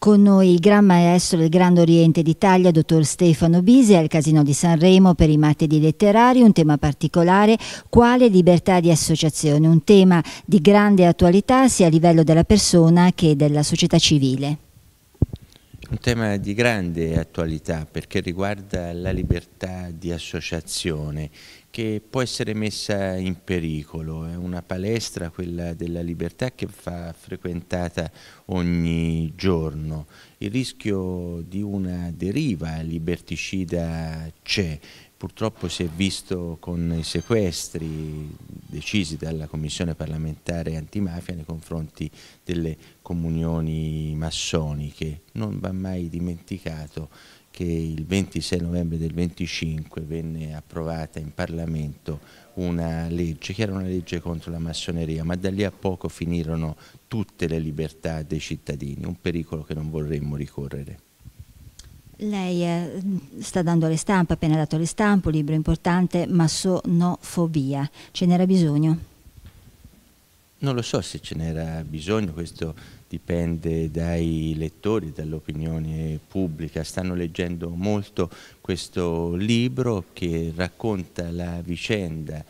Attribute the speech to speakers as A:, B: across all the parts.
A: Con noi il Gran Maestro del Grande Oriente d'Italia, dottor Stefano Bisi, al Casino di Sanremo per i martedì letterari, un tema particolare, quale libertà di associazione, un tema di grande attualità sia a livello della persona che della società civile
B: un tema di grande attualità perché riguarda la libertà di associazione che può essere messa in pericolo. È una palestra, quella della libertà, che va frequentata ogni giorno. Il rischio di una deriva liberticida c'è. Purtroppo si è visto con i sequestri decisi dalla Commissione parlamentare antimafia nei confronti delle comunioni massoniche. Non va mai dimenticato che il 26 novembre del 25 venne approvata in Parlamento una legge che era una legge contro la massoneria, ma da lì a poco finirono tutte le libertà dei cittadini, un pericolo che non vorremmo ricorrere.
A: Lei eh, sta dando alle stampe, appena dato alle stampe, un libro importante, Massonofobia. Ce n'era bisogno?
B: Non lo so se ce n'era bisogno, questo dipende dai lettori, dall'opinione pubblica. Stanno leggendo molto questo libro che racconta la vicenda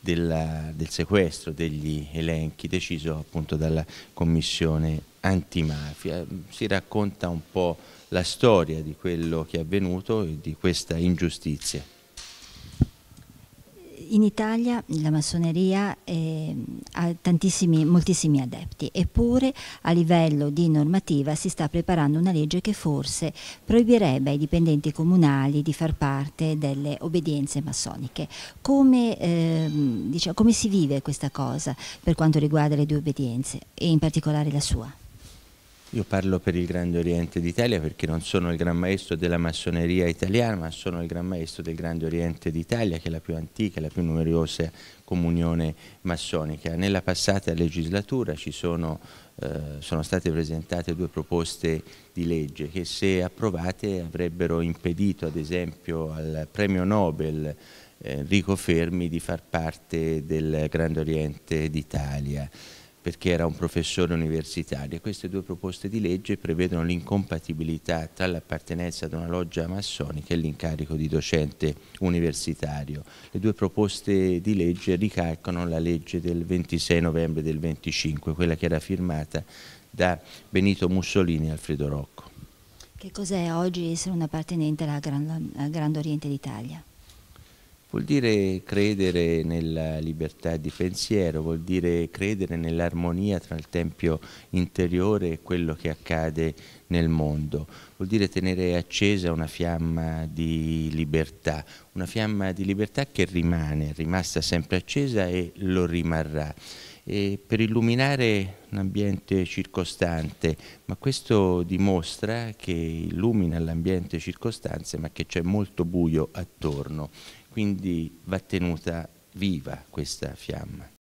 B: della, del sequestro degli elenchi deciso appunto dalla Commissione antimafia. Si racconta un po' la storia di quello che è avvenuto e di questa ingiustizia.
A: In Italia la massoneria eh, ha moltissimi adepti, eppure a livello di normativa si sta preparando una legge che forse proibirebbe ai dipendenti comunali di far parte delle obbedienze massoniche. Come, eh, diciamo, come si vive questa cosa per quanto riguarda le due obbedienze e in particolare la sua?
B: Io parlo per il Grande Oriente d'Italia perché non sono il Gran Maestro della massoneria italiana, ma sono il Gran Maestro del Grande Oriente d'Italia, che è la più antica, la più numerosa comunione massonica. Nella passata legislatura ci sono, eh, sono state presentate due proposte di legge che se approvate avrebbero impedito ad esempio al premio Nobel Enrico eh, Fermi di far parte del Grande Oriente d'Italia perché era un professore universitario. Queste due proposte di legge prevedono l'incompatibilità tra l'appartenenza ad una loggia massonica e l'incarico di docente universitario. Le due proposte di legge ricalcano la legge del 26 novembre del 25, quella che era firmata da Benito Mussolini e Alfredo Rocco.
A: Che cos'è oggi essere un appartenente al Gran, Grand Oriente d'Italia?
B: Vuol dire credere nella libertà di pensiero, vuol dire credere nell'armonia tra il tempio interiore e quello che accade nel mondo, vuol dire tenere accesa una fiamma di libertà, una fiamma di libertà che rimane, è rimasta sempre accesa e lo rimarrà eh, per illuminare un ambiente circostante, ma questo dimostra che illumina l'ambiente circostante ma che c'è molto buio
A: attorno, quindi va tenuta viva questa fiamma.